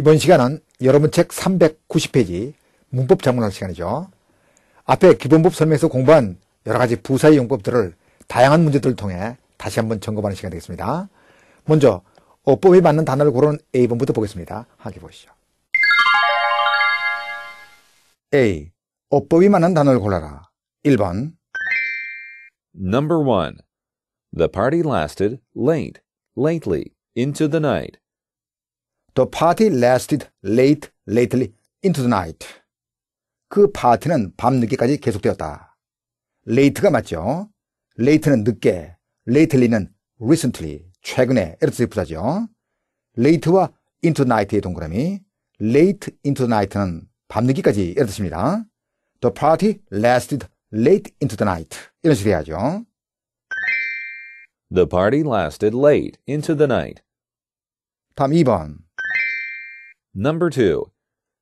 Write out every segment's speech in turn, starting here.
이번 시간은 여러분 책 390페이지 문법 작문할 시간이죠. 앞에 기본법 설명에서 공부한 여러 가지 부사의 용법들을 다양한 문제들을 통해 다시 한번 점검하는 시간이 되겠습니다. 먼저 어법에 맞는 단어를 고르는 A번부터 보겠습니다. 함께 보시죠. A. 어법이 맞는 단어를 골라라. 1번 Number 1. The party lasted late, lately, into the night. The party lasted late, lately into the night. 그 파티는 밤늦게까지 계속되었다. late가 맞죠? late는 늦게, lately는 recently, 최근에, 이렇트의 부사죠. late와 into the night의 동그라미, late into the night는 밤늦게까지 이렇 뜻입니다. The party lasted late into the night. 이런 식으로 해야죠. The party lasted late into the night. 다음 2번. Number two,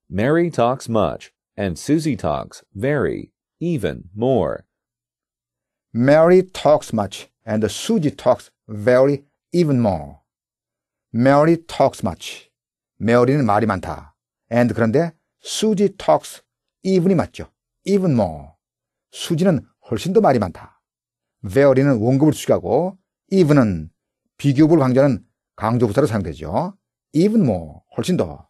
Mary talks much and Susie talks very, even more. Mary talks much and Susie talks very, even more. Mary talks much. m a r y 는 말이 많다. and 그런데 Susie talks even이 맞죠. even more. 수지는 훨씬 더 말이 많다. very는 원급을 수식하고 even은 비교부 를 강조하는 강조부사로 사용되죠. even more 훨씬 더.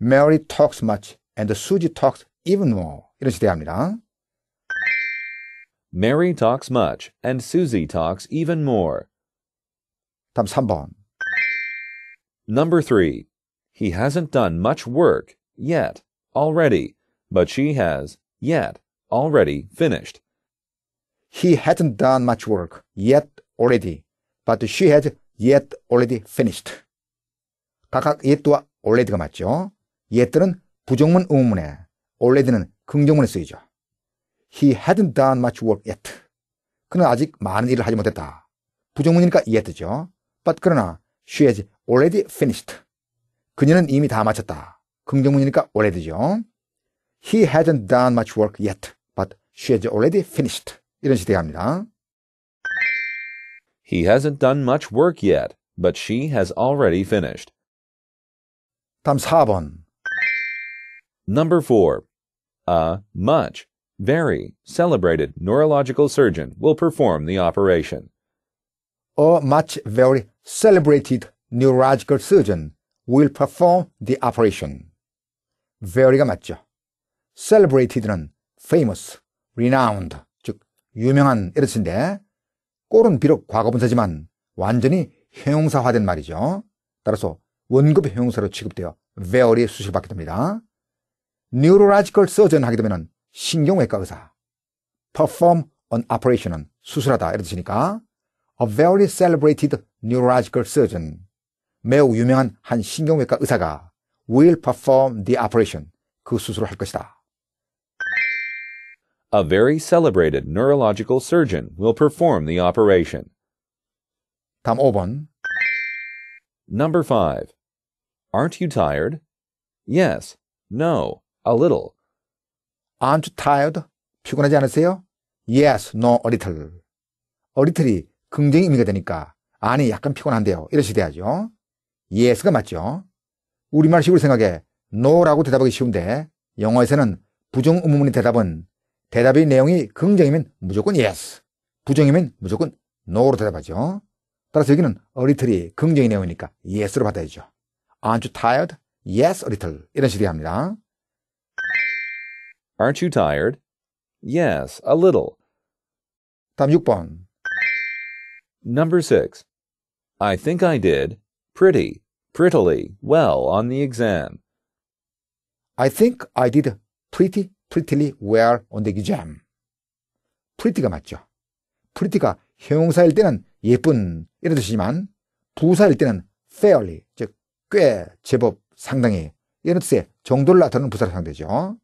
Mary talks much and Suji talks even more. 이런 Mary talks much and Susie talks even more. 다음 3번. Number 3. He hasn't done much work yet already, but she has yet already finished. He hasn't done much work yet already, but she has yet already finished. 각각 yet와 already가 맞죠? yet는 부정문 의문문에 only는 긍정문에 쓰이죠. He hadn't done much work yet. 그는 아직 많은 일을 하지 못했다. 부정문이니까 yet죠. But 그러나 she has already finished. 그녀는 이미 다 마쳤다. 긍정문이니까 already죠. He hadn't done much work yet. But she has already finished. 이런 식으로 합니다. He hasn't done much work yet, but she has already finished. 다음 4번. Number 4. A much, very celebrated neurological surgeon will perform the operation. A much, very celebrated neurological surgeon will perform the operation. very가 맞죠. celebrated는 famous, renowned, 즉 유명한 이런 뜻인데 꼴은 비록 과거분사지만 완전히 형용사화된 말이죠. 따라서 원급 형용사로 취급되어 very의 수식 받게 됩니다. Neurological surgeon 하게 되면 신경외과 의사 perform an operation은 수술하다 이런 뜻이니까 a very celebrated neurological surgeon 매우 유명한 한 신경외과 의사가 will perform the operation 그 수술을 할 것이다. A very celebrated neurological surgeon will perform the operation. 다음 5번. Number 5. Aren't you tired? Yes. No. a little. Aren't tired? 피곤하지 않으세요? Yes, no, a little. a little이 긍정의 의미가 되니까 아니 약간 피곤한데요. 이러시 돼야죠. yes가 맞죠. 우리말 식으로 생각해 no라고 대답하기 쉬운데 영어에서는 부정 의문문의 대답은 대답의 내용이 긍정이면 무조건 yes, 부정이면 무조건 no로 대답하죠. 따라서 여기는 a little이 긍정의 내용이니까 yes로 받아야죠. Aren't you tired? Yes, a little. 이런 식으로 합니다. Aren't you tired? Yes, a little. 다음 6번. Number 6. I think I did pretty, prettily, well on the exam. I think I did pretty, prettily well on the exam. pretty가 맞죠. pretty가 형용사일 때는 예쁜 이런 뜻이지만 부사일 때는 fairly, 즉꽤 제법 상당히 이런 뜻의 정도를 나타내는 부사로 사용되죠.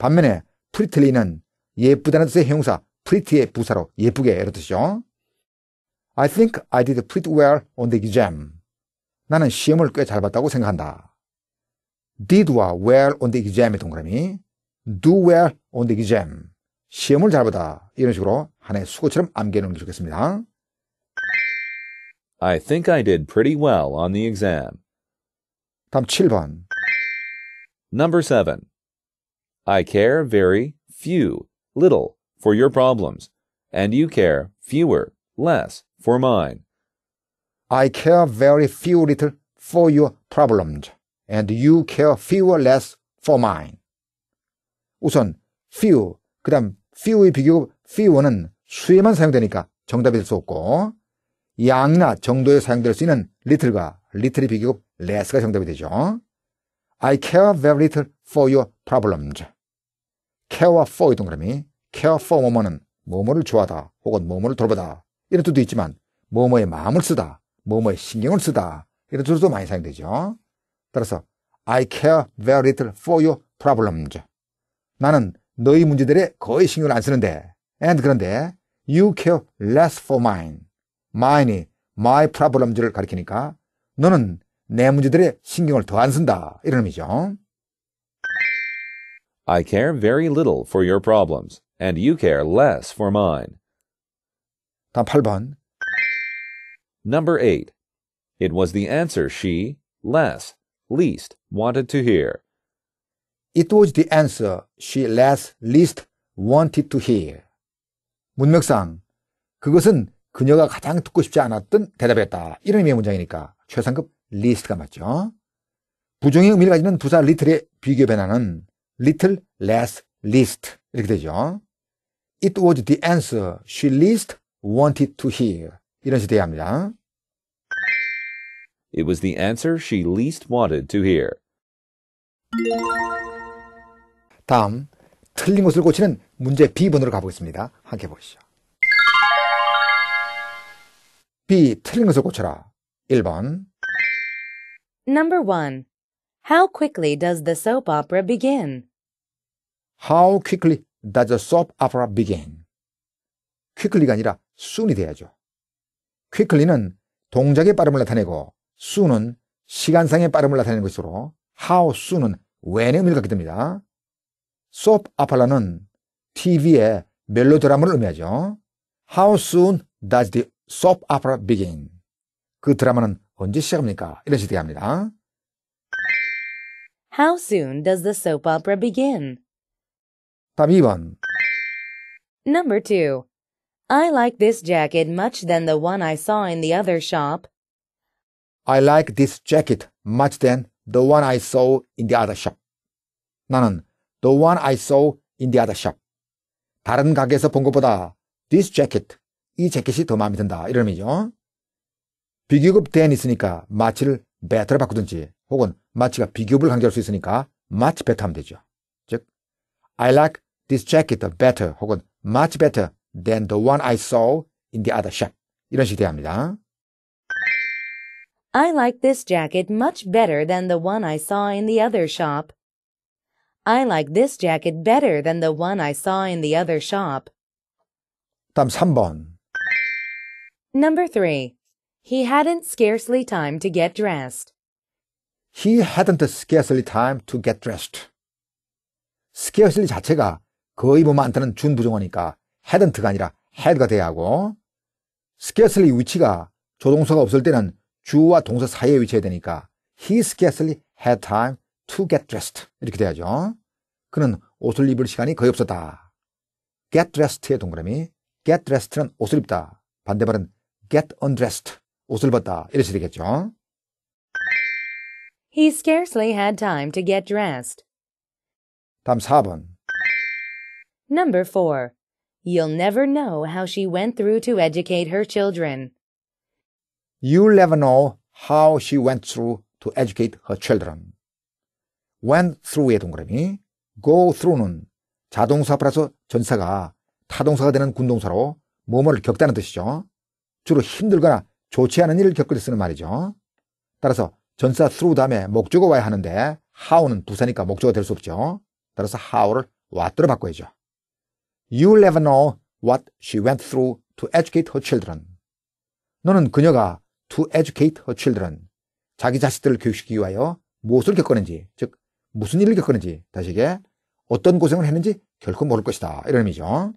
반면에 프리틀리는 예쁘다는 뜻의 형용사 프리 e 의 부사로 예쁘게 이런 뜻이죠. I think I did pretty well on the exam. 나는 시험을 꽤 잘 봤다고 생각한다. did와 well on the exam의 동그라미 do well on the exam. 시험을 잘 보다. 이런 식으로 한해 수고처럼 암기해 놓으면 좋겠습니다. I think I did pretty well on the exam. 다음 7번. Number 7. I care very few, little, for your problems, and you care fewer, less, for mine. I care very few little for your problems, and you care fewer less for mine. 우선 few, 그 다음 few의 비교급 few는 수에만 사용되니까 정답이 될 수 없고 양이나 정도에 사용될 수 있는 little과 little의 비교급 less가 정답이 되죠. I care very little for your problems. care for 이 동그라미 care for 뭐뭐는 뭐뭐를 좋아하다 혹은 뭐뭐를 돌보다 이런 뜻도 있지만 뭐뭐의 마음을 쓰다 뭐뭐의 신경을 쓰다 이런 뜻도 많이 사용되죠. 따라서 I care very little for your problem 문 나는 너희 문제들에 거의 신경을 안 쓰는데 and 그런데 you care less for mine. mine이 my problems를 가리키니까 너는 내 문제들에 신경을 더 안 쓴다 이런 의미죠. I care very little for your problems, and you care less for mine. 8번. Number 8. It was the answer she, less, least, wanted to hear. It was the answer she less, least wanted to hear. 문맥상, 그것은 그녀가 가장 듣고 싶지 않았던 대답이었다. 이런 의미의 문장이니까 최상급 least가 맞죠. 부정의 의미를 가지는 부사 little의 비교 변화는 little less least. 이렇게 되죠. It was the answer she least wanted to hear. 이런 식으로 합니다. It was the answer she least wanted to hear. 다음, 틀린 것을 고치는 문제 B B번으로 가보겠습니다. 함께 보시죠. B. 틀린 것을 고쳐라. 1번 Number 1. How quickly does the soap opera begin? How quickly does the soap opera begin? quickly가 아니라 soon이 돼야죠. quickly는 동작의 빠름을 나타내고 soon은 시간상의 빠름을 나타내는 것으로 how soon은 when의 의미를 갖게 됩니다. soap opera는 TV의 멜로드라마를 의미하죠. How soon does the soap opera begin? 그 드라마는 언제 시작합니까? 이런 식으로 얘기 합니다. How soon does the soap opera begin? 답 2번. Number 2. I like this jacket much than the one I saw in the other shop. I like this jacket much than the one I saw in the other shop. 나는 the one I saw in the other shop. 다른 가게에서 본 것보다 this jacket, 이 재킷이 더 마음에 든다. 이런 의미죠. 비교급 than 있으니까 마치를 b e t t e r 바꾸든지 혹은 마치가 비교급을 강조할 수 있으니까 much better 하면 되죠. 즉, I like this jacket better 혹은 much better than the one I saw in the other shop. 이런 식이 I like this jacket much better than the one I saw in the other shop. I like this jacket better than the one I saw in the other shop. 다음 3번. Number 3. He hadn't scarcely time to get dressed. He hadn't scarcely time to get dressed. scarcely 자체가 거의 보면 안타는 준부정어니까 헤던트가 아니라 헤드가 돼야 하고 스케슬리 위치가 조동사가 없을 때는 주와 동사 사이에 위치해야 되니까 he scarcely had time to get dressed 이렇게 돼야죠. 그는 옷을 입을 시간이 거의 없었다. get dressed의 동그라미 get dressed는 옷을 입다. 반대말은 get undressed 옷을 벗다. 이렇게 되겠죠. He scarcely had time to get dressed. 다음 4번 Number 4. You'll never know how she went through to educate her children. You'll never know how she went through to educate her children. went through의 동그라미, go through는 자동사 플러서 전사가 타동사가 되는 군동사로 뭐뭐를 겪다는 뜻이죠. 주로 힘들거나 좋지 않은 일을 겪을 때 쓰는 말이죠. 따라서 전사 through 다음에 목적어 와야 하는데 how는 부사니까 목적어 될 수 없죠. 따라서 how를 what로 바꿔야죠. You will never know what she went through to educate her children. 너는 그녀가 to educate her children, 자기 자식들을 교육시키기 위하여 무엇을 겪었는지, 즉 무슨 일을 겪었는지, 다시게 어떤 고생을 했는지 결코 모를 것이다. 이런 의미죠.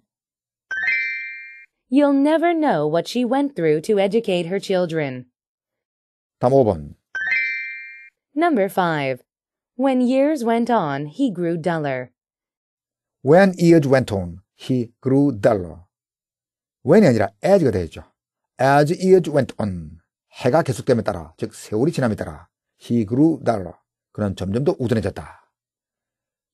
You'll never know what she went through to educate her children. 다음 5번. Number 5. When years went on, he grew duller. When years went on, He grew duller. when이 아니라 as가 되어죠 as years went on. 해가 계속됨에 따라, 즉 세월이 지남에 따라 he grew duller. 그는 점점 더 우둔해졌다.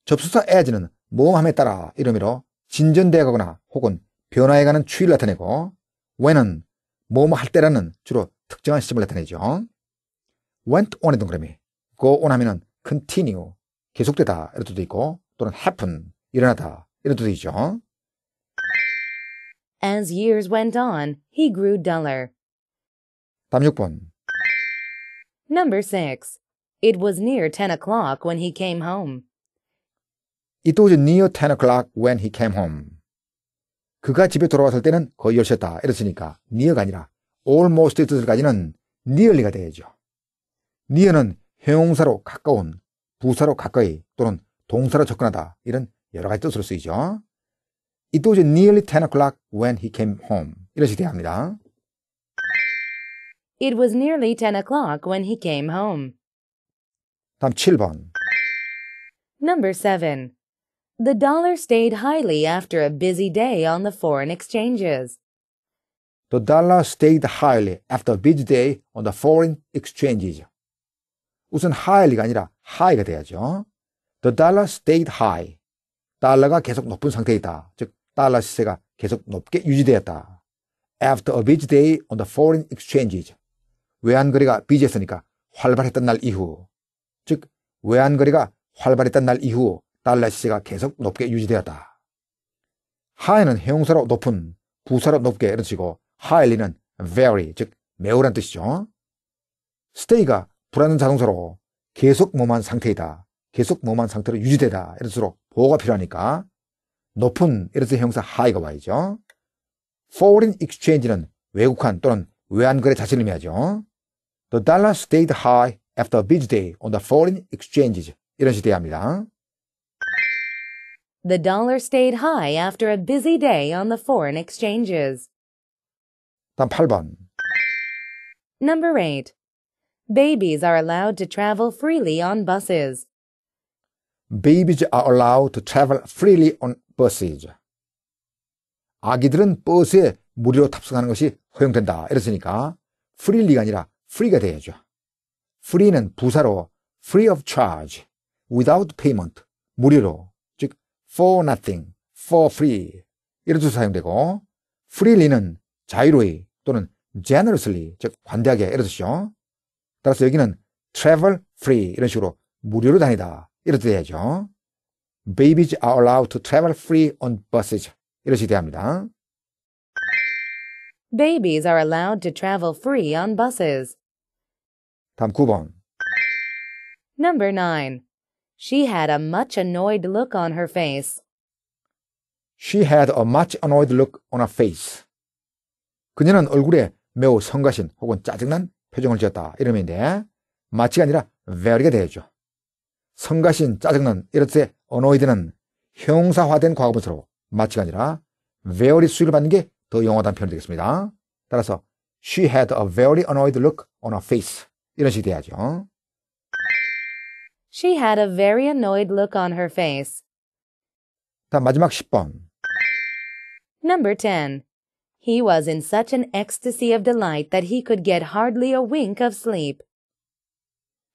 접수사 as는 모험함에 따라 이름으로 진전되어 가거나 혹은 변화해가는 추위를 나타내고 when은 모뭐할 때라는 주로 특정한 시점을 나타내죠. went on의 동그라미 go on 하면은 continue 계속되다 이런 뜻도 있고 또는 happen 일어나다 이런 뜻도 있죠. As years went on, he grew duller. 다음 6번. Number 6. It was near 10 o'clock when he came home. It was near 10 o'clock when he came home. 그가 집에 돌아왔을 때는 거의 10시였다. 이랬으니까 near가 아니라 almost의 뜻을가지는 nearly가 돼야죠. near는 형용사로 가까운, 부사로 가까이 또는 동사로 접근하다 이런 여러 가지 뜻으로 쓰이죠. It was nearly 10 o'clock when he came home. 이렇게 대합니다. It was nearly 10 o'clock when he came home. 다음 7번. Number 7. The dollar stayed highly after a busy day on the foreign exchanges. The dollar stayed highly after a busy day on the foreign exchanges. 우선 highly가 아니라 high가 돼야죠. The dollar stayed high. 달러가 계속 높은 상태이다. 즉 달러 시세가 계속 높게 유지되었다. After a busy day on the foreign exchanges. 외환거래가 비지했으니까 활발했던 날 이후. 즉, 외환거래가 활발했던 날 이후 달러 시세가 계속 높게 유지되었다. 하에는 형용사로 높은, 부사로 높게 이런 식이고 하일리는 very, 즉 매우란 뜻이죠. 스테이가 불안한 자동사로 계속 몸한 상태이다. 계속 몸한 상태로 유지되다. 이런 식으로 보호가 필요하니까 높은 이래서 형사 high가 와야죠. foreign exchange는 외국환 또는 외환거래 자체를 의미하죠. The dollar stayed high after a busy day on the foreign exchanges. 이런 식으로 합니다. The dollar stayed high after a busy day on the foreign exchanges. 다음 8번. Number 8. Babies are allowed to travel freely on buses. Babies are allowed to travel freely on 버스이죠. 아기들은 버스에 무료로 탑승하는 것이 허용된다. 이랬으니까 freely가 아니라 free가 돼야죠. free는 부사로 free of charge, without payment, 무료로, 즉 for nothing, for free 이렇듯 사용되고 freely는 자유로이 또는 generously, 즉 관대하게 이렇듯이죠. 따라서 여기는 travel free 이런 식으로 무료로 다니다 이렇듯 해야죠. babies are allowed to travel free on buses. 이렇게 대합니다. Babies are allowed to travel free on buses. 다음 9번. Number 9. She had a much annoyed look on her face. She had a much annoyed look on her face. 그녀는 얼굴에 매우 성가신 혹은 짜증난 표정을 지었다. 이러면인데 마치가 아니라 very가 되죠. 성가신, 짜증난 이럴 때 어노이드는 형용사화된 과거분사로 마치가 아니라 very 수위를 받는 게 더 영어단 표현이 되겠습니다. 따라서 she had a very annoyed look on her face 이런 식이 돼야죠. She had a very annoyed look on her face. 다음 마지막 10번. Number 10. He was in such an ecstasy of delight that he could get hardly a wink of sleep.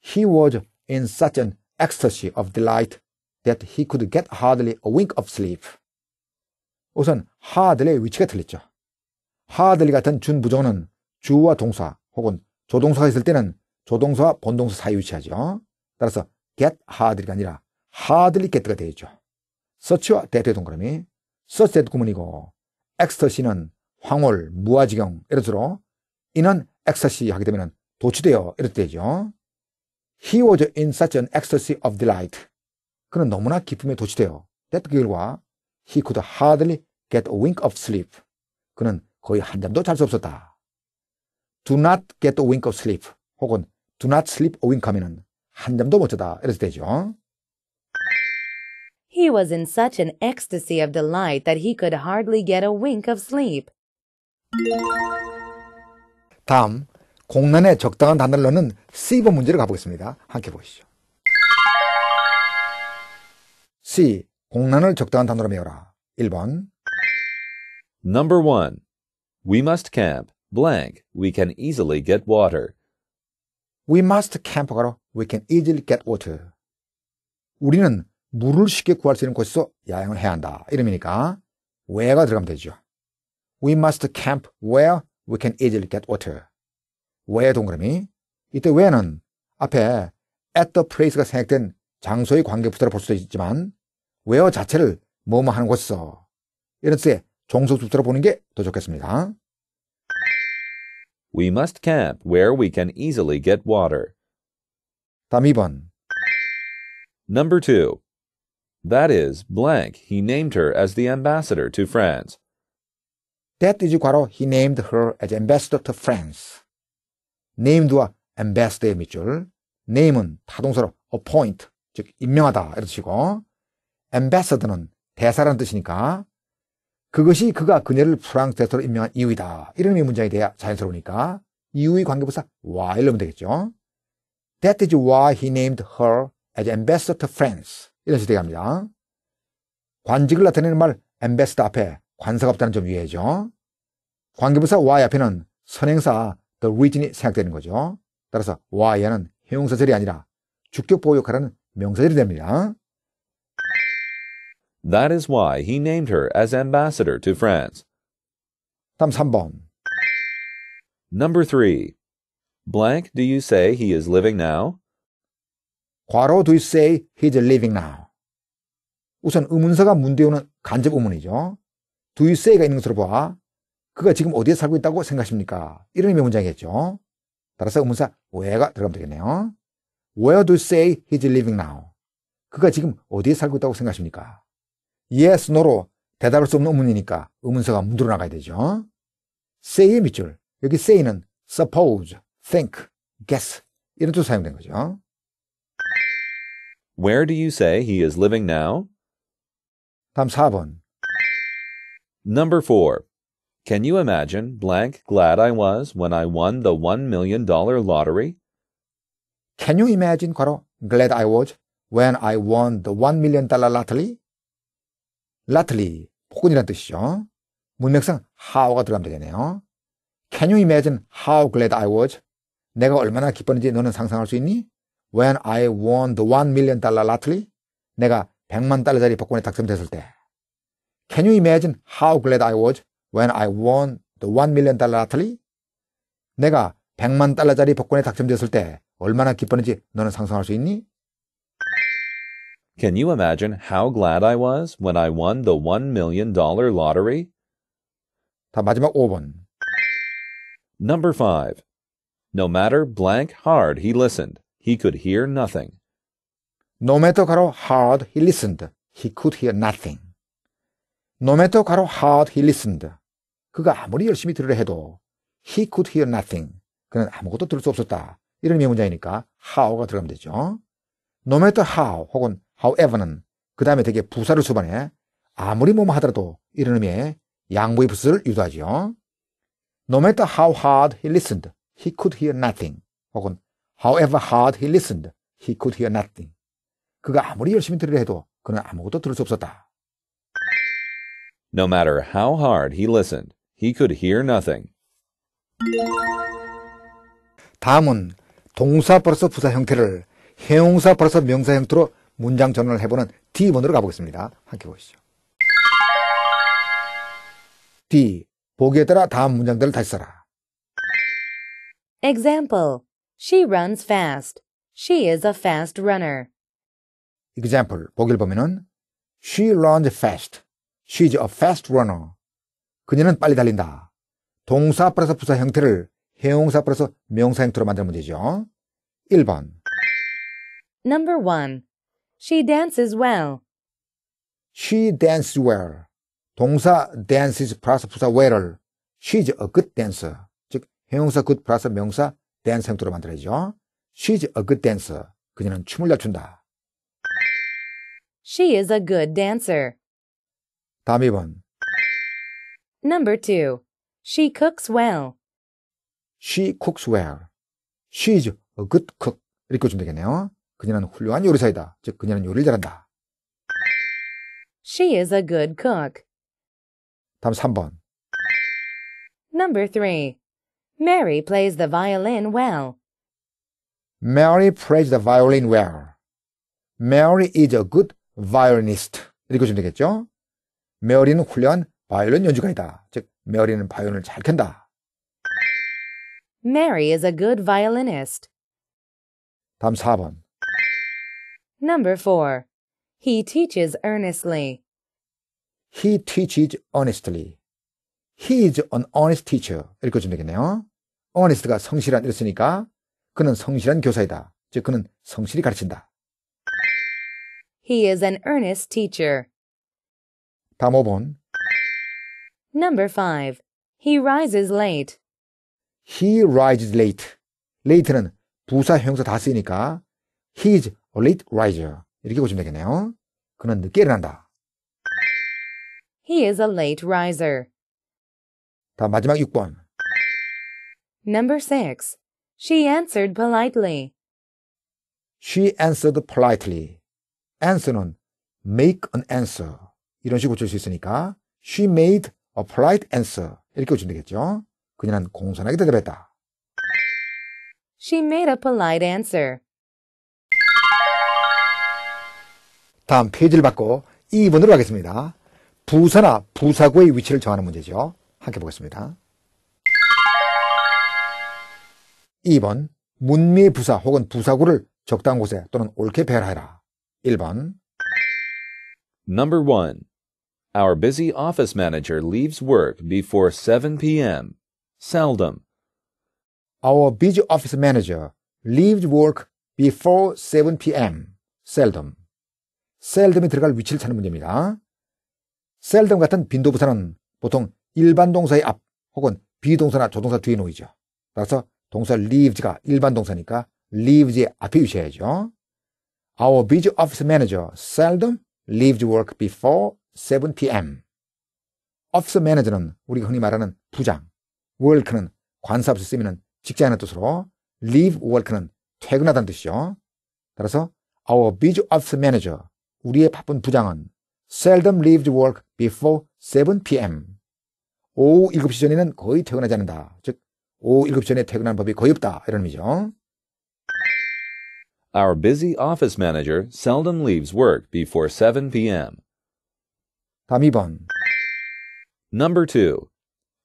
He was in such an ecstasy of delight that he could get hardly a wink of sleep. 우선 hardly의 위치가 틀렸죠. hardly 같은 준부정은 주와 동사 혹은 조동사가 있을 때는 조동사와 본동사 사이 위치하죠. 따라서 get hardly가 아니라 hardly get가 되어있죠. search와 that의 동그라미, search that 구문이고 엑스터시는 황홀, 무아지경 이런 식으로 이는 엑스터시 하게 되면 도취되어 이렇게 되죠. He was in such an ecstasy of delight. 그는 너무나 기쁨에 도취되어 때뜻 결과 he could hardly get a wink of sleep. 그는 거의 한 잠도 잘 수 없었다. do not get a wink of sleep 혹은 do not sleep a wink 하면은 한 잠도 못 자다 이래서 되죠. He was in such an ecstasy of delight that he could hardly get a wink of sleep. 다음 공란에 적당한 단어를 넣는 C번 문제를 가보겠습니다. 함께 보시죠. C. 공란을 적당한 단어로 메워라. 1번. Number 1. We must camp. blank. We can easily get water. We must camp가로 we can easily get water. 우리는 물을 쉽게 구할 수 있는 곳에서 야영을 해야 한다. 이름이니까 where가 들어가면 되죠. We must camp where we can easily get water. where 동그라미. 이때 where는 앞에 at the place가 생략된 장소의 관계 부사를 볼 수도 있지만 외어 자체를 뭐뭐 하는 것이어 이런 뜻의 종속수로 보는 게 좋겠습니다. We must camp where we can easily get water. 다음 2번 Number 2. That is, blank, he named her as the ambassador to France. That is 과로 he named her as ambassador to France. named와 ambassador의 밑줄, name은 타동사로 appoint, 즉 임명하다 이런 뜻이고 엠베서드는 대사라는 뜻이니까 그것이 그가 그녀를 프랑스 대사로 임명한 이유이다. 이런 의 문장이 돼야 자연스러우니까 이유의 관계부사 why 이러면 되겠죠. That is why he named her as ambassador to France. 이런 식으로 얘기합니다. 관직을 나타내는 말 ambassador 앞에 관사가 없다는 점 유의해죠. 관계부사 why 앞에는 선행사 the reason이 생각되는 거죠. 따라서 why는 형용사절이 아니라 주격 보호 역할하는 명사절이 됩니다. That is why he named her as ambassador to France. 다음 3번. Number 3. Blank, do you say he is living now? 과로 do you say he's living now? 우선 의문사가 문대우는 간접 의문이죠. do you say가 있는 것으로 봐. 그가 지금 어디에 살고 있다고 생각하십니까? 이런 의미의 문장이겠죠. 따라서 의문사 where가 들어가면 되겠네요. Where do you say he's living now? 그가 지금 어디에 살고 있다고 생각하십니까? yes, no로 대답할 수 없는 의문이니까 의문사가 문드러 나가야 되죠. say의 밑줄. 여기 say는 suppose, think, guess 이런 뜻으로 사용된 거죠. Where do you say he is living now? 다음 4번. Number 4. Can you imagine blank glad I was when I won the $1 million lottery? Can you imagine, 과로, glad I was when I won the $1 million lottery? 라틀리, 폭군이란 뜻이죠. 문맥상 how가 들어가면 되겠네요. Can you imagine how glad I was? 내가 얼마나 기뻤는지 너는 상상할 수 있니? When I won the 1 million dollar lottery? 내가 100만 달러짜리 복권에 당첨됐을 때. Can you imagine how glad I was when I won the 1 million dollar lottery? 내가 100만 달러짜리 복권에 당첨됐을 때 얼마나 기뻤는지 너는 상상할 수 있니? Can you imagine how glad I was when I won the $1 million lottery? 다 마지막 5번. Number 5. No matter blank hard he listened, he could hear nothing. No matter how hard he listened, he could hear nothing. No matter how hard he listened, 그가 아무리 열심히 들으려 해도 he could hear nothing. 그는 아무것도 들을 수 없었다. 이런 명문자이니까 how가 들어가면 되죠. No matter how 혹은 however는 그 다음에 되게 부사를 수반해 아무리 뭐뭐 하더라도 이런 의미의 양보의 부수를 유도하죠 No matter how hard he listened, he could hear nothing. 혹은 however hard he listened, he could hear nothing. 그가 아무리 열심히 들으려 해도 그는 아무것도 들을 수 없었다. No matter how hard he listened, he could hear nothing. 다음은 동사 플러스 부사 형태를 형용사 플러스 명사 형태로 문장 전환을 해보는 D번으로 가보겠습니다. 함께 보시죠. D. 보기에 따라 다음 문장들을 다시 써라. Example. She runs fast. She is a fast runner. Example. 보기를 보면은 She runs fast. She's i a fast runner. 그녀는 빨리 달린다. 동사 앞에스 부사 형태를 형용사 앞에스 명사 형태로 만드는 문제죠. 1번 Number 1. She dances well. She dances well. 동사 dances plus 부사 well을 she's a good dancer. 즉 형용사 good plus 명사 dance 형태로 만들어야죠. She's a good dancer. 그녀는 춤을 잘 춘다. She is a good dancer. 다음 2번. Number 2. She cooks well. She cooks well. She's a good cook. 이렇게 좀 되겠네요. 그녀는 훌륭한 요리사이다. 즉 그녀는 요리를 잘한다. She is a good cook. 다음 3번. Number 3. Mary plays the violin well. Mary plays the violin well. Mary is a good violinist. 읽어주면 되겠죠? 메어리는 훌륭한 바이올린 연주가이다. 즉, 메어리는 바이올린을 잘 켠다. Mary is a good violinist. 다음 4번. Number 4. He teaches earnestly. He teaches honestly. He is an honest teacher. 이렇게 좀 되겠네요. honest가 성실한 이랬으니까 그는 성실한 교사이다. 즉 그는 성실히 가르친다. He is an earnest teacher. 다음 5번. Number 5. He rises late. He rises late. late는 부사 형사 다 쓰니까, he is or late riser. 이렇게 보시면 되겠네요. 그는 늦게 일어난다. He is a late riser. 다 마지막 6번. Number 6. She answered politely. She answered politely. answer는 make an answer. 이런 식으로 고칠 수 있으니까 she made a polite answer. 이렇게 고치면 되겠죠. 그녀는 공손하게 대답했다. She made a polite answer. 다음 페이지를 받고 2번으로 가겠습니다. 부서나 부사구의 위치를 정하는 문제죠. 함께 보겠습니다. 2번 문미 부사 혹은 부사구를 적당한 곳에 또는 옳게 배열하라. 1번 Number 1. Our busy office manager leaves work before 7 p.m. Seldom. Our busy office manager leaves work before 7 p.m. Seldom. 셀덤이 들어갈 위치를 찾는 문제입니다. 셀덤 같은 빈도부사는 보통 일반 동사의 앞 혹은 비동사나 조동사 뒤에 놓이죠. 따라서 동사 leaves가 일반 동사니까 leaves의 앞에 위치해야죠. Our busy office manager seldom leaves work before 7 p.m. office manager는 우리가 흔히 말하는 부장, work는 관사 없이 쓰면는 직장이라는 뜻으로 leave work는 퇴근하다는 뜻이죠. 따라서 our busy office manager 우리의 바쁜 부장은 seldom leaves work before 7 p.m. 오후 7시 전에는 거의 퇴근하지 않는다. 즉, 오후 7시 전에 퇴근하는 법이 거의 없다. 이런 의미죠. Our busy office manager seldom leaves work before 7 p.m. 다음 2번. Number 2.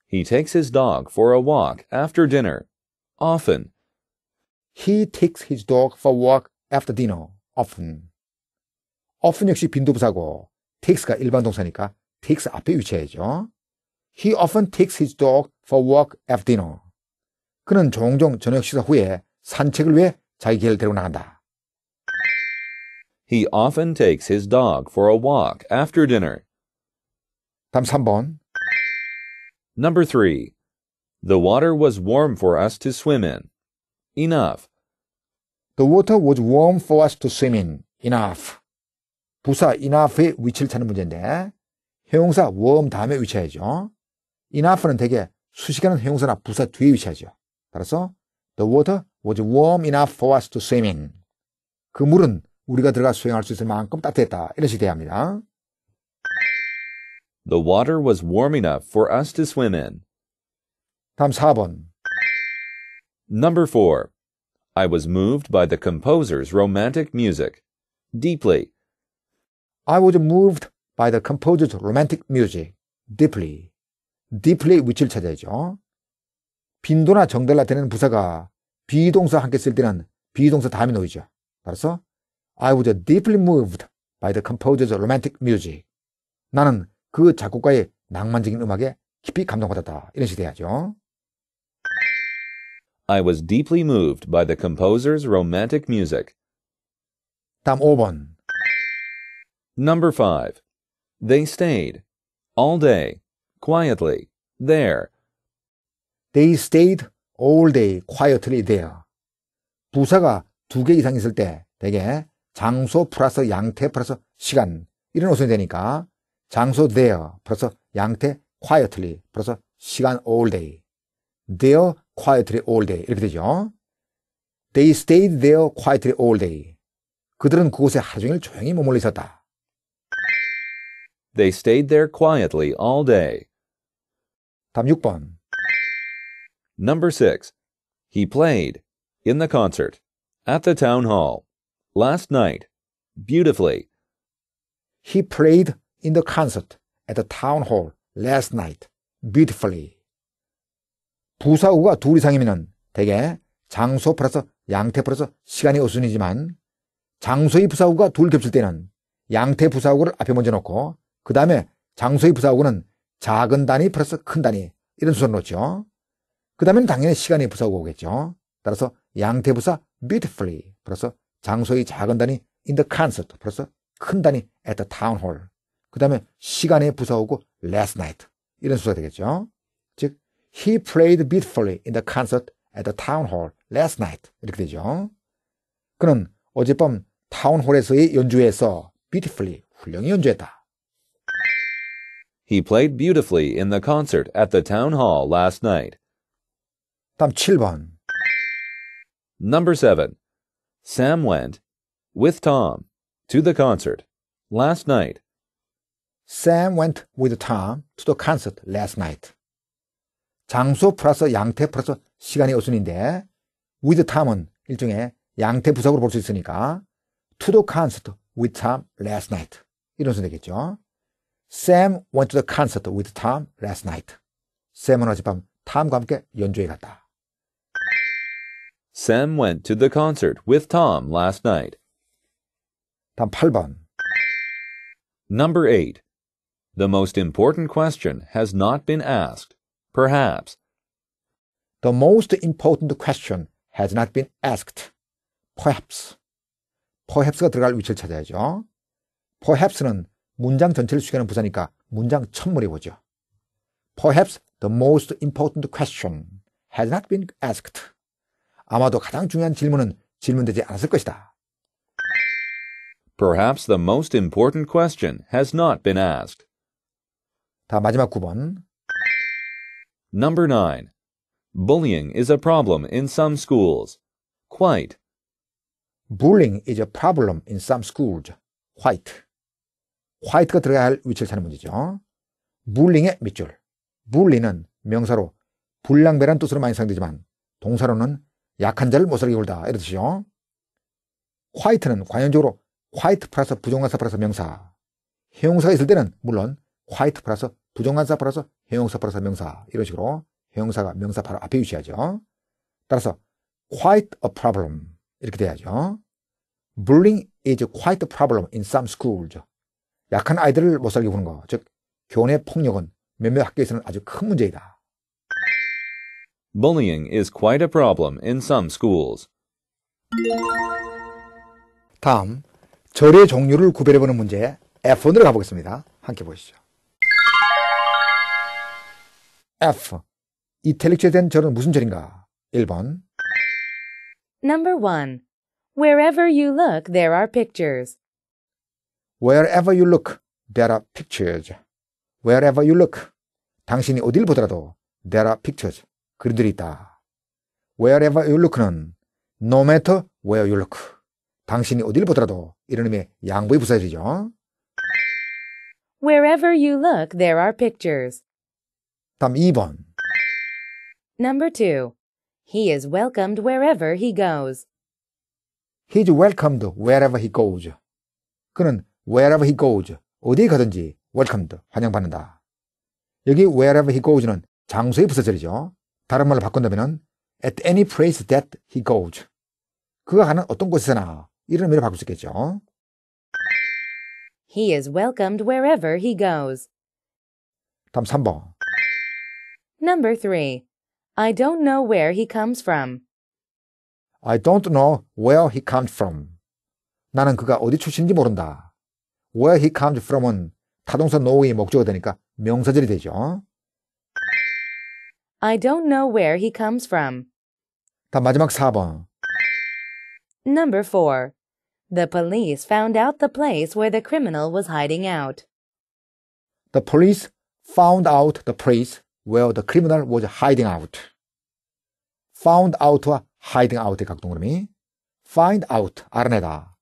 He takes his dog for a walk after dinner. Often. He takes his dog for a walk after dinner. Often often 역시 빈도부사고 takes가 일반 동사니까 takes 앞에 위치해야죠. He often takes his dog for walk after dinner. 그는 종종 저녁 식사 후에 산책을 위해 자기 개를 데리고 나간다. He often takes his dog for a walk after dinner. 다음 3번. Number 3. The water was warm for us to swim in. Enough. The water was warm for us to swim in. Enough. 부사 enough의 위치를 찾는 문제인데 형용사 웜 다음에 위치해야죠. enough는 대개 수식하는 형용사나 부사 뒤에 위치하죠. 따라서 the water was warm enough for us to swim in. 그 물은 우리가 들어가 수영할 수 있을 만큼 따뜻했다. 이런 식이 돼야 합니다. The water was warm enough for us to swim in. 다음 4번. Number 4. I was moved by the composer's romantic music. Deeply. I was moved by the composer's romantic music deeply. deeply 위치를 찾아야죠. 빈도나 정도를 나타내는 부사가 비동사 함께 쓸 때는 비동사 다음이 놓이죠. 따라서 I was deeply moved by the composer's romantic music. 나는 그 작곡가의 낭만적인 음악에 깊이 감동받았다. 이런 식이 돼야죠. I was deeply moved by the composer's romantic music. 다음 5번. Number 5. They stayed. All day. Quietly. There. They stayed all day. Quietly there. 부사가 두 개 이상 있을 때 대개 장소 플러스 양태 플러스 시간 이런 어순이 되니까 장소 there 플러스 양태 quietly 플러스 시간 all day. There quietly all day 이렇게 되죠. They stayed there quietly all day. 그들은 그곳에 하루 종일 조용히 머물러 있었다. They stayed there quietly all day. 답 6번. Number 6. He played in the concert at the town hall last night beautifully. He played in the concert at the town hall last night beautifully. 부사구가 둘 이상이면 대개 장소 플러스 양태 플러스 시간이 우선이지만 장소의 부사구가 둘 겹칠 때는 양태 부사구를 앞에 먼저 놓고 그 다음에 장소의 부사고는 작은 단위 플러스 큰 단위 이런 순서를 놓죠. 그 다음에는 당연히 시간의 부사고 오겠죠. 따라서 양태 부사 beautifully 플러스 장소의 작은 단위 in the concert 플러스 큰 단위 at the town hall 그 다음에 시간의 부사오고 last night 이런 순서가 되겠죠. 즉 he played beautifully in the concert at the town hall last night 이렇게 되죠. 그는 어젯밤 타운홀에서의 연주에서 beautifully 훌륭히 연주했다. He played beautifully in the concert at the town hall last night. 다음 7번. Number 7. Sam went with Tom to the concert last night. Sam went with Tom to the concert last night. 장소 플러스 양태 플러스 시간의 어순인데, with Tom은 일종의 양태 부석으로 볼 수 있으니까 to the concert with Tom last night 이런 순서겠죠. Sam went to the concert with Tom last night. Sam은 어젯밤 Tom과 함께 연주회 갔다. Sam went to the concert with Tom last night. 다음 8번. Number 8. The most important question has not been asked. Perhaps. The most important question has not been asked. Perhaps. perhaps가 들어갈 위치를 찾아야죠. perhaps는 문장 전체를 수행하는 부사니까 문장 첫문리 보죠. Perhaps the most important question has not been asked. 아마도 가장 중요한 질문은 질문되지 않았을 것이다. Perhaps the most important question has not been asked. 다 마지막 9번. Number 9. Bullying is a problem in some schools. Quite. Bullying is a problem in some schools. Quite. 화이트가 들어가야 할 위치를 찾는 문제죠. 물링의 밑줄. 물리는 명사로 불량배란 뜻으로 많이 사용되지만 동사로는 약한 자를 모서리게 굴다 이런 뜻이죠. 화이트는 관연적으로 화이트 플러스 부정관사 플러스 명사 형용사가 있을 때는 물론 화이트 플러스 부정관사 플러스 형용사 플러스 명사 이런 식으로 형용사가 명사 바로 앞에 위치하죠. 따라서 quite a problem 이렇게 돼야죠. Bullying is quite a problem in some schools. 약한 아이들을 못 살게 구는 것, 즉 교내 폭력은 몇몇 학교에서는 아주 큰 문제이다. Bullying is quite a problem in some schools. 다음, 절의 종류를 구별해보는 문제 F1으로 가보겠습니다. 함께 보시죠. F. 이탈릭체에 된 절은 무슨 절인가? 1번 Number 1. Wherever you look, there are pictures. Wherever you look, there are pictures. Wherever you look, 당신이 어딜 보더라도 there are pictures. 그림들이 있다. Wherever you look는 no matter where you look. 당신이 어딜 보더라도 이런 의미의 양보의 부사절이죠. Wherever you look, there are pictures. 다음 2번. Number 2. He is welcomed wherever he goes. He is welcomed wherever he goes. 그는 wherever he goes, 어디에 가든지 welcomed, 환영받는다. 여기 wherever he goes는 장소의 부사절이죠. 다른 말로 바꾼다면 at any place that he goes. 그가 가는 어떤 곳에서나 이런 의미로 바꿀 수 있겠죠. He is welcomed wherever he goes. 다음 3번. Number 3. I don't know where he comes from. I don't know where he comes from. 나는 그가 어디 출신인지 모른다. where he comes from은 타동사 know의 목적어 되니까 명사절이 되죠. I don't know where he comes from. 다 마지막 4번. Number 4. The police found out the place where the criminal was hiding out. The police found out the place where the criminal was hiding out. found out와 hiding out의 각동그림이 find out 알아내다,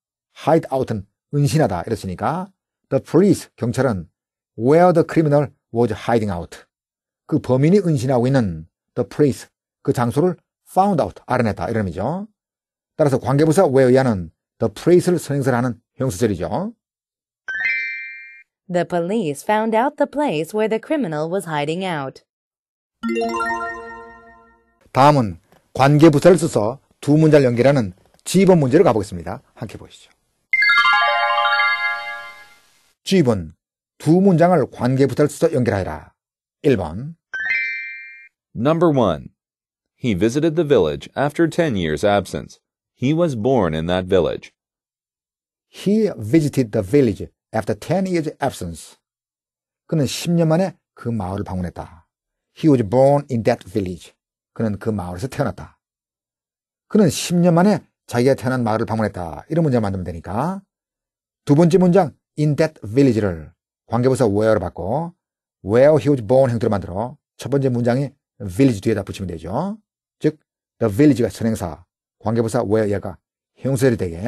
hide out은 은신하다 이랬으니까 The police, 경찰은 where the criminal was hiding out. 그 범인이 은신하고 있는 the place, 그 장소를 found out, 알아냈다 이런 의미죠. 따라서 관계부사 where야는 the place를 선행설하는 형사절이죠 The police found out the place where the criminal was hiding out. 다음은 관계부사를 써서 두 문제를 연결하는 지번 문제를 가보겠습니다. 함께 보시죠. 주입은 두 문장을 관계 부사를 연결하라. 1번 Number 1. He visited the village after 10 years absence. He was born in that village. He visited the village after 10 years absence. 그는 10년 만에 그 마을을 방문했다. He was born in that village. 그는 그 마을에서 태어났다. 그는 10년 만에 자기가 태어난 마을을 방문했다. 이런 문장 만들면 되니까. 두 번째 문장 in that village를 관계부사 where로 바꿔 where he was born 형태로 만들어 첫 번째 문장이 village 뒤에다 붙이면 되죠. 즉 the village가 선행사 관계부사 where 얘가 형용사를 되게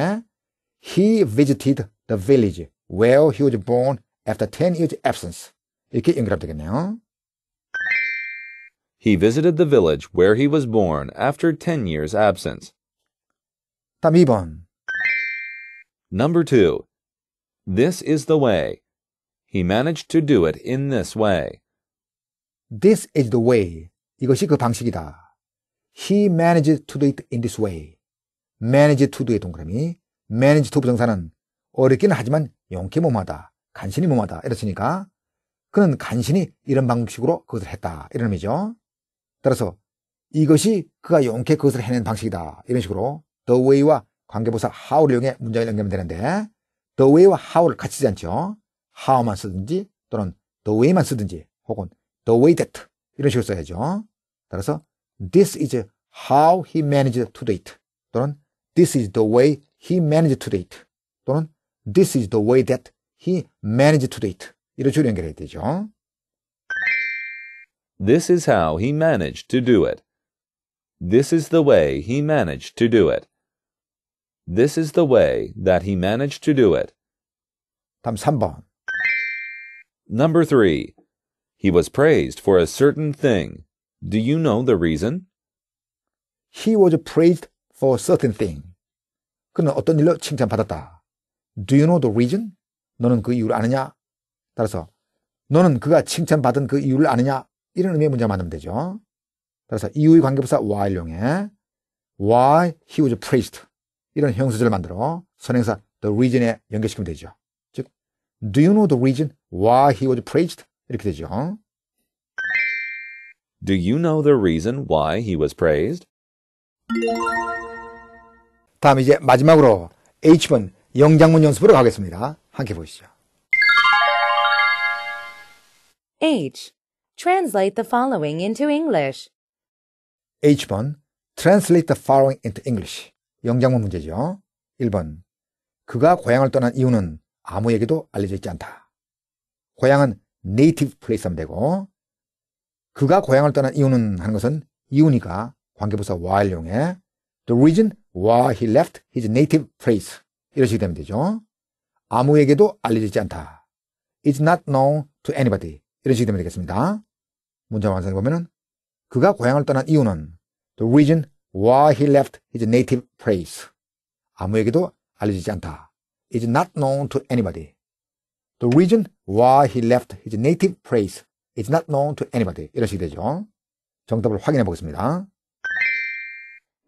he visited the village where he was born after 10 years absence 이렇게 연결하면 되겠네요. He visited the village where he was born after 10 years absence. 다음 2번. Number 2. This is the way. He managed to do it in this way. This is the way. 이것이 그 방식이다. He managed to do it in this way. managed to do의 동그라미. managed to 부정사는 어렵긴 하지만 용케 몸하다. 간신히 몸하다. 이렇으니까 그는 간신히 이런 방식으로 그것을 했다. 이런 의미죠. 따라서 이것이 그가 용케 그것을 해낸 방식이다. 이런 식으로 the way와 관계부사 how를 이용해 문장을 연결하면 되는데 the way와 how를 같이 쓰지 않죠. how만 쓰든지 또는 the way만 쓰든지 혹은 the way that 이런 식으로 써야죠. 따라서 this is how he managed to date 또는 this is the way he managed to date 또는 this is the way that he managed to date 이런 식으로 연결해야 되죠. This is how he managed to do it. This is the way he managed to do it. This is the way that he managed to do it. 다음 3번. Number 3. He was praised for a certain thing. Do you know the reason? He was praised for a certain thing. 그는 어떤 일로 칭찬받았다. Do you know the reason? 너는 그 이유를 아느냐? 따라서 너는 그가 칭찬받은 그 이유를 아느냐? 이런 의미의 문장 만들면 되죠. 따라서 이유의 관계부사 why를 이용해 why he was praised 이런 형용사절을 만들어 선행사 the reason에 연결시키면 되죠. 즉, do you know the reason why he was praised? 이렇게 되죠. Do you know the reason why he was praised? 다음 이제 마지막으로 H번 영장문 연습으로 가겠습니다. 함께 보시죠. H. Translate the following into English. H번 Translate the following into English. 영장문 문제죠. 1번. 그가 고향을 떠난 이유는 아무에게도 알려져 있지 않다. 고향은 네이티브 플레이스 하면 되고 그가 고향을 떠난 이유는 하는 것은 이유니까 관계부사 why를 이용해 the reason why he left his native place 이런 식이 되면 되죠. 아무에게도 알려지지 않다. is not known to anybody 이런 식이 되면 되겠습니다. 문장 완성해 보면은 그가 고향을 떠난 이유는 the reason why he left his native place. 아무에게도 알려지지 않다. is not known to anybody. The reason why he left his native place is not known to anybody. 이런 식이 되죠. 정답을 확인해 보겠습니다.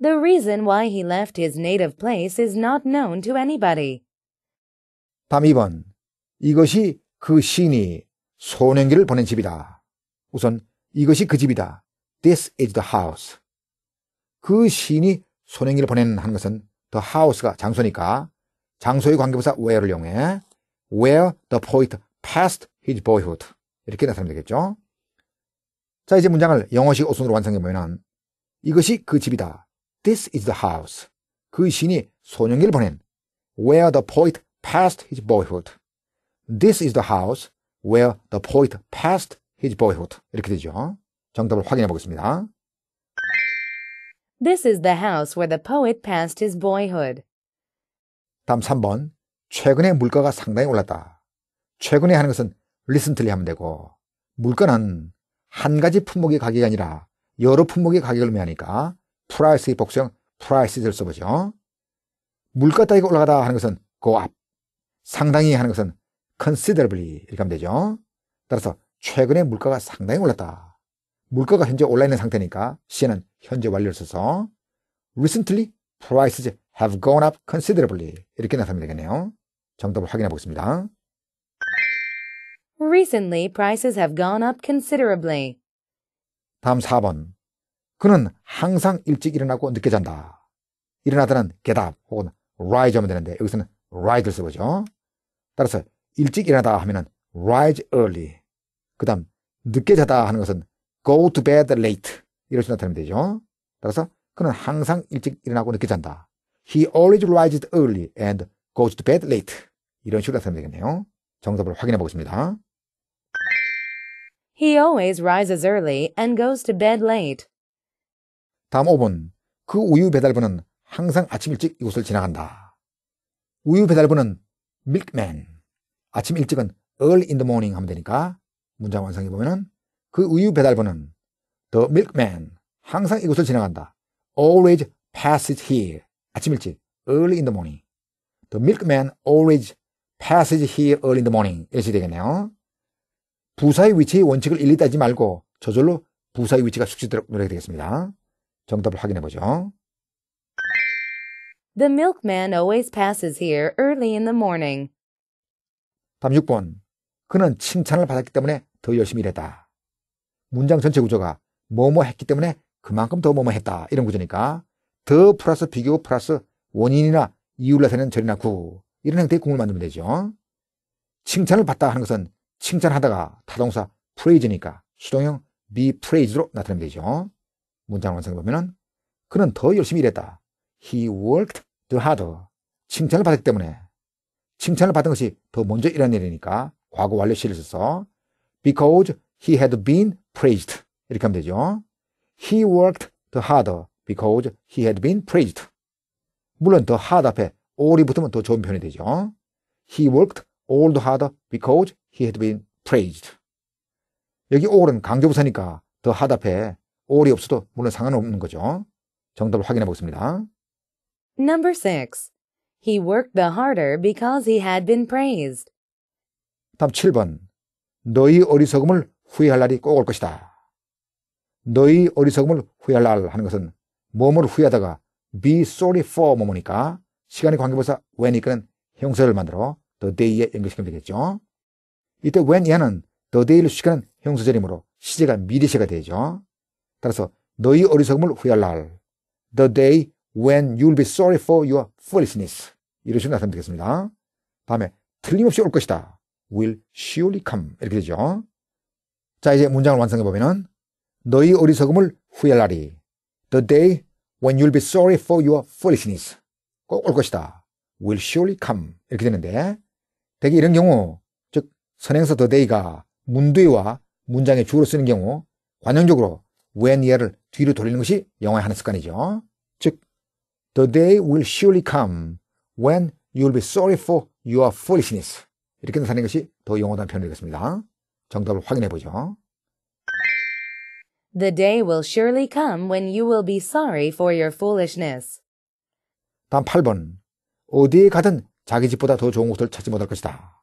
The reason why he left his native place is not known to anybody. 다음 2번. 이것이 그 시인이 소년기를 보낸 집이다. 우선 이것이 그 집이다. This is the house. 그 시인이 손행기를 보낸한 것은 더 하우스가 장소니까 장소의 관계부사 where를 이용해 where the poet passed his boyhood 이렇게 나타내면 되겠죠. 자 이제 문장을 영어식 어순으로 완성해 보면 이것이 그 집이다. This is the house. 그 시인이 소년기를 보낸 where the poet passed his boyhood. This is the house where the poet passed his boyhood. 이렇게 되죠. 정답을 확인해 보겠습니다. This is the house where the poet passed his boyhood. 다음 3번. 최근에 물가가 상당히 올랐다. 최근에 하는 것은 e 리슨틀리 하면 되고 물가는 한 가지 품목의 가격이 아니라 여러 품목의 가격을 의미하니까 p 프라이스의 복수형 프라이스를 써보죠. 물가 따위가 올라가다 하는 것은 go up, 상당히 하는 것은 considerably 이렇게 하면 되죠. 따라서 최근에 물가가 상당히 올랐다. 물가가 현재 올라있는 상태니까 시에는 현재 완료를 써서 recently prices have gone up considerably 이렇게 나타나면 되겠네요. 정답을 확인해 보겠습니다. Recently prices have gone up considerably. 다음 4번. 그는 항상 일찍 일어나고 늦게 잔다. 일어나다는 get up 혹은 rise 하면 되는데 여기서는 rise를 써보죠. 따라서 일찍 일어나다 하면은 rise early. 그 다음 늦게 자다 하는 것은 go to bed late. 이렇게 나타내면 되죠. 따라서 그는 항상 일찍 일어나고 늦게 잔다. He always rises early and goes to bed late. 이런 식으로 나타내면 되겠네요. 정답을 확인해 보겠습니다. He always rises early and goes to bed late. 다음 5번. 그 우유 배달부는 항상 아침 일찍 이곳을 지나간다. 우유 배달부는 milkman. 아침 일찍은 early in the morning 하면 되니까 문장 완성해 보면은 그 우유 배달부는 The milkman 항상 이곳을 지나간다. Always passes here. 아침 일찍 early in the morning. The milkman always passes here early in the morning. 이렇게 되겠네요. 부사의 위치의 원칙을 일리 따지 말고 저절로 부사의 위치가 숙지되도록 노력되겠습니다. 정답을 확인해 보죠. The milkman always passes here early in the morning. 답 6번. 그는 칭찬을 받았기 때문에 더 열심히 일했다. 문장 전체 구조가 뭐 뭐 했기 때문에 그만큼 더 뭐 뭐 했다 이런 구조니까 더 플러스 비교 플러스 원인이나 이유를 나타내는 절이나 구 이런 형태의 구문을 만들면 되죠. 칭찬을 받다 하는 것은 칭찬하다가 타동사 praise니까 수동형 be praised로 나타내면 되죠. 문장 완성 보면은 그는 더 열심히 일했다. He worked the harder. 칭찬을 받았기 때문에 칭찬을 받은 것이 더 먼저 일한 일이니까 과거 완료시를 써서 because He had been praised. 이렇게 하면 되죠. He worked the harder because he had been praised. 물론 더 h e a r d 앞에 all이 붙으면 더 좋은 표현이 되죠. He worked all the harder because he had been praised. 여기 all은 강조부사니까 더 h e hard 앞에 all이 없어도 물론 상관없는 거죠. 정답을 확인해 보겠습니다. Number 6. He worked the harder because he had been praised. 다음 7번. 너희 어리석음을 후회할 날이 꼭 올 것이다. 너희 어리석음을 후회할 날 하는 것은 몸을 후회하다가 be sorry for 뭐뭐니까 시간이 관계부사 when 이끄는 형사를 만들어 the day에 연결시키면 되겠죠. 이때 when 얘는 the day를 시키는 형사절이므로 시제가 미래시가 되죠. 따라서 너희 어리석음을 후회할 날 the day when you'll be sorry for your foolishness 이런 식으로 나타나면 되겠습니다. 다음에 틀림없이 올 것이다. will surely come 이렇게 되죠. 자 이제 문장을 완성해 보면은 너희 어리석음을 후회하리 The day when you'll be sorry for your foolishness 꼭 올 것이다 Will surely come 이렇게 되는데 대개 이런 경우 즉 선행사 the day가 문두와 문장의 주로 쓰는 경우 관용적으로 when year를 뒤로 돌리는 것이 영어의 하는 습관이죠 즉 The day will surely come when you'll be sorry for your foolishness 이렇게 나타낸 것이 더 영어단 표현이 되겠습니다 정답을 확인해 보죠. The day will surely come when you will be sorry for your foolishness. 다음 8번. 어디에 가든 자기 집보다 더 좋은 곳을 찾지 못할 것이다.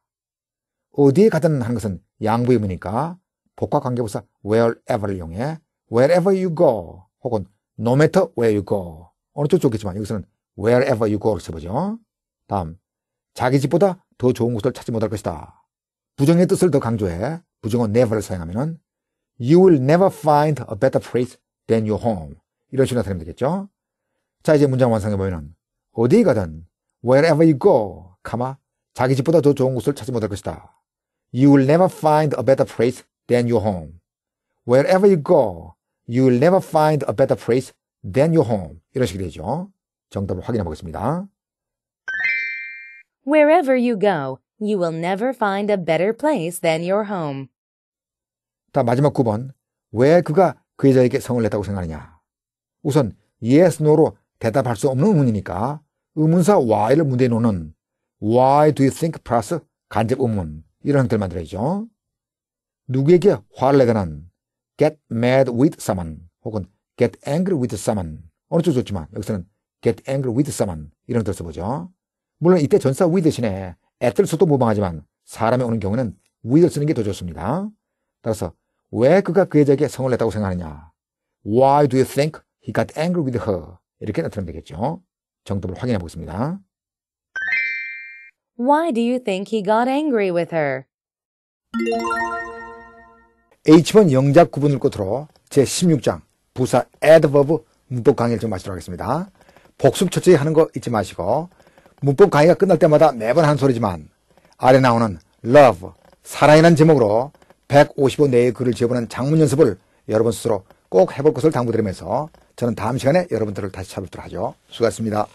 어디에 가든 하는 것은 양부 의미니까 복과 관계부사 wherever를 이용해 wherever you go 혹은 no matter where you go 어느 쪽 좋겠지만 여기서는 wherever you go를 써보죠. 다음 자기 집보다 더 좋은 곳을 찾지 못할 것이다. 부정의 뜻을 더 강조해 부정어 never를 사용하면은 you will never find a better place than your home. 이런 식으로 나타내면 되겠죠. 자, 이제 문장 완성해 보면은 어디 가든 wherever you go, 가마 자기 집보다 더 좋은 곳을 찾지 못할 것이다. You will never find a better place than your home. Wherever you go, you will never find a better place than your home. 이런 식이 되죠. 정답을 확인해 보겠습니다. Wherever you go, You will never find a better place than your home. 다 마지막 9번. 왜 그가 그 여자에게 성을 냈다고 생각하느냐? 우선 yes, no로 대답할 수 없는 의문이니까 의문사 why를 문제에 놓는 why do you think 플러스 간접 의문 이런 형태를 만들어야죠. 누구에게 화를 내거나 get mad with someone 혹은 get angry with someone 어느 쪽도 좋지만 여기서는 get angry with someone 이런 뜻을 써보죠. 물론 이때 전사 with 대신에 애틀 수도 무방하지만 사람이 오는 경우는 우익을 쓰는 게 더 좋습니다. 따라서 왜 그가 그 여자에게 성을 냈다고 생각하느냐? Why do you think he got angry with her? 이렇게 나타나면 되겠죠. 정답을 확인해 보겠습니다. Why do you think he got angry with her? H번 영작 구분을 끝으로 제16장 부사 adverb 문법 강의를 좀 마치도록 하겠습니다. 복습 철저히 하는 거 잊지 마시고 문법 강의가 끝날 때마다 매번 한 소리지만 아래 나오는 love, 사랑이라는 제목으로 1 5 5 내의 글을 지어보는 장문 연습을 여러분 스스로 꼭 해볼 것을 당부드리면서 저는 다음 시간에 여러분들을 다시 찾아뵙도록 하죠. 수고하셨습니다.